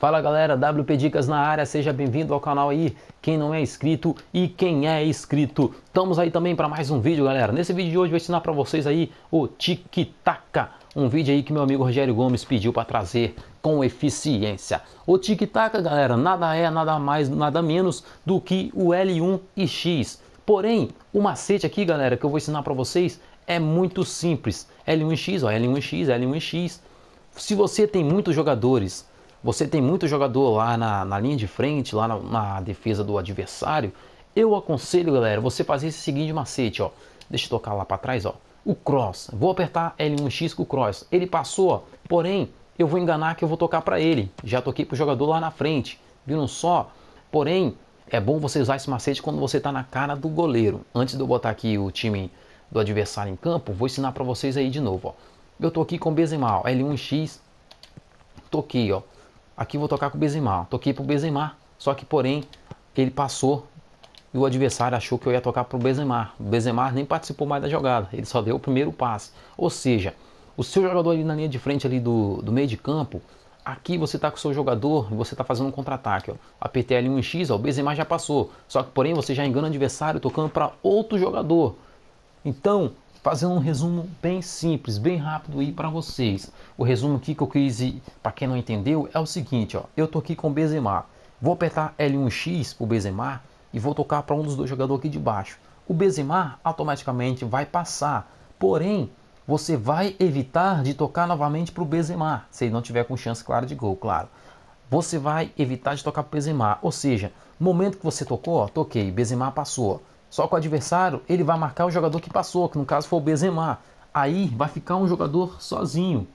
Fala galera, WP Dicas na área, seja bem-vindo ao canal aí, quem não é inscrito e quem é inscrito. Estamos aí também para mais um vídeo, galera. Nesse vídeo de hoje eu vou ensinar para vocês aí o tic-tac, um vídeo aí que meu amigo Rogério Gomes pediu para trazer com eficiência. O tic-tac, galera, nada é, nada mais, nada menos do que o L1 e X. Porém, o macete aqui, galera, que eu vou ensinar para vocês é muito simples. L1 e X, ó, L1 e X, L1 e X. Se você tem muitos jogadores você tem muito jogador lá na, na linha de frente, lá na, na, defesa do adversário. Eu aconselho, galera, você fazer esse seguinte macete, ó. Deixa eu tocar lá para trás, ó. O cross. Vou apertar L1X com o cross. Ele passou, ó. Porém, eu vou enganar que eu vou tocar para ele. Já toquei pro jogador lá na frente. Viram só? Porém, é bom você usar esse macete quando você tá na cara do goleiro. Antes de eu botar aqui o time do adversário em campo, vou ensinar para vocês aí de novo, ó. Eu tô aqui com o Bezemal, L1X. Toquei, ó aqui vou tocar com o Bezemar. Toquei pro Bezemar, só que porém ele passou e o adversário achou que eu ia tocar pro Bezemar. O Bezemar nem participou mais da jogada, ele só deu o primeiro passe. Ou seja, o seu jogador ali na linha de frente ali do, do meio de campo, aqui você está com o seu jogador e você está fazendo um contra-ataque. Apertei ali um X, ó, o Benzema já passou. Só que porém você já engana o adversário tocando para outro jogador. Então, fazendo um resumo bem simples, bem rápido aí para vocês. O resumo aqui que eu quis, para quem não entendeu, é o seguinte, ó. Eu tô aqui com o Benzema. Vou apertar L1X pro Besemar e vou tocar para um dos dois jogadores aqui de baixo. O Besemar automaticamente vai passar. Porém, você vai evitar de tocar novamente para o se ele não tiver com chance clara de gol, claro. Você vai evitar de tocar para o ou seja, no momento que você tocou, ó, toquei, Benzema passou. Só que o adversário ele vai marcar o jogador que passou, que no caso foi o Benzema. Aí vai ficar um jogador sozinho.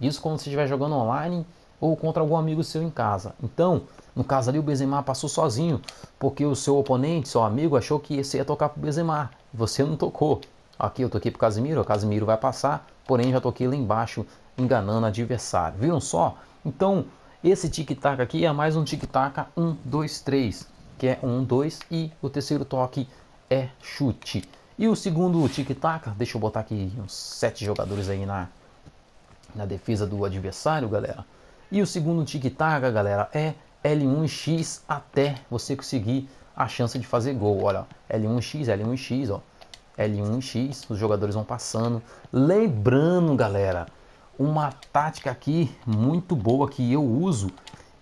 Isso quando você estiver jogando online ou contra algum amigo seu em casa. Então, no caso ali, o Benzema passou sozinho, porque o seu oponente, seu amigo, achou que você ia tocar pro Benzema. Você não tocou. Aqui eu toquei pro Casimiro, o Casimiro vai passar, porém já toquei lá embaixo, enganando o adversário. Viram só? Então, esse tic-tac aqui é mais um tic-tac 1, 2, 3, que é 1, um, 2 e o terceiro toque é chute. E o segundo tic-tac, deixa eu botar aqui uns sete jogadores aí na, na defesa do adversário, galera. E o segundo tic-tac, galera, é L1x até você conseguir a chance de fazer gol. Olha, L1x, L1x, ó. L1x, os jogadores vão passando. Lembrando, galera, uma tática aqui muito boa que eu uso.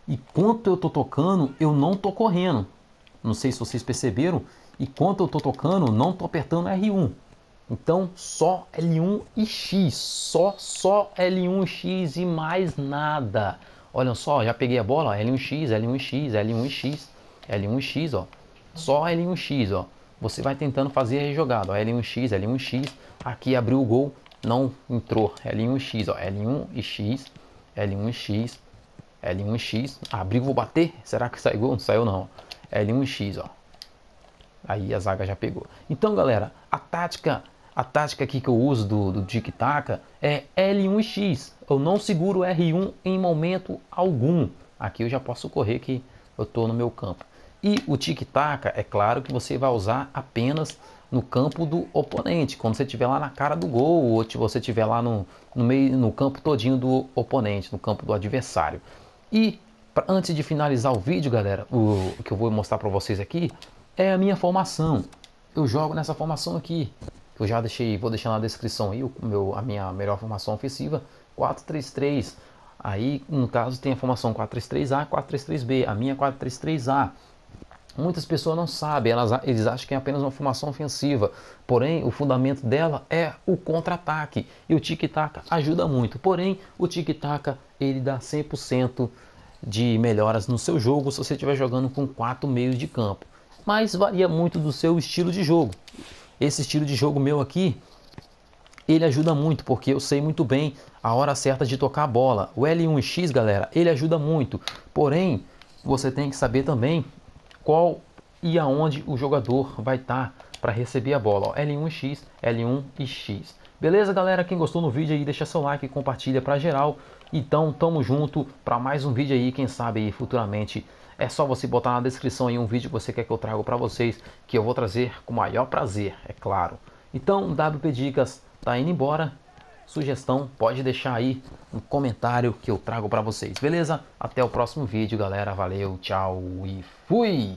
E quanto eu tô tocando, eu não tô correndo. Não sei se vocês perceberam, e quando eu estou tocando, não estou apertando R1. Então só L1 e X, só só L1 e X e mais nada. Olha só, já peguei a bola, ó, L1 X, L1 X, L1 X, L1 X, ó. Só L1 X, ó. Você vai tentando fazer a jogada, ó, L1 X, L1 X. Aqui abriu o gol, não entrou. L1 X, ó, L1 e X, L1 e X, L1 e X. Abriu, vou bater. Será que sai gol? Não saiu não. L1 X, ó. Aí a zaga já pegou. Então, galera, a tática, a tática aqui que eu uso do, do Tic tac é L1 e X. Eu não seguro R1 em momento algum. Aqui eu já posso correr que eu estou no meu campo. E o Tic tac é claro que você vai usar apenas no campo do oponente, quando você estiver lá na cara do gol, ou se você estiver lá no, no, meio, no campo todinho do oponente, no campo do adversário. E pra, antes de finalizar o vídeo, galera, o, o que eu vou mostrar para vocês aqui é a minha formação. Eu jogo nessa formação aqui. Eu já deixei, vou deixar na descrição aí o meu, a minha melhor formação ofensiva, 4-3-3. Aí, no caso, tem a formação 4-3-3A, 4-3-3B, a minha 4-3-3A. É Muitas pessoas não sabem, elas, eles acham que é apenas uma formação ofensiva. Porém, o fundamento dela é o contra-ataque. E o tic-tac ajuda muito. Porém, o tic-tac ele dá 100% de melhoras no seu jogo se você estiver jogando com quatro meios de campo mas varia muito do seu estilo de jogo. Esse estilo de jogo meu aqui, ele ajuda muito, porque eu sei muito bem a hora certa de tocar a bola. O L1X, galera, ele ajuda muito. Porém, você tem que saber também qual e aonde o jogador vai estar tá para receber a bola. Ó, L1X, L1 e X. Beleza, galera? Quem gostou no vídeo aí, deixa seu like, e compartilha para geral. Então, tamo junto para mais um vídeo aí, quem sabe aí futuramente é só você botar na descrição aí um vídeo que você quer que eu traga para vocês, que eu vou trazer com o maior prazer, é claro. Então, WP Dicas tá indo embora. Sugestão, pode deixar aí um comentário que eu trago para vocês, beleza? Até o próximo vídeo, galera. Valeu, tchau e fui!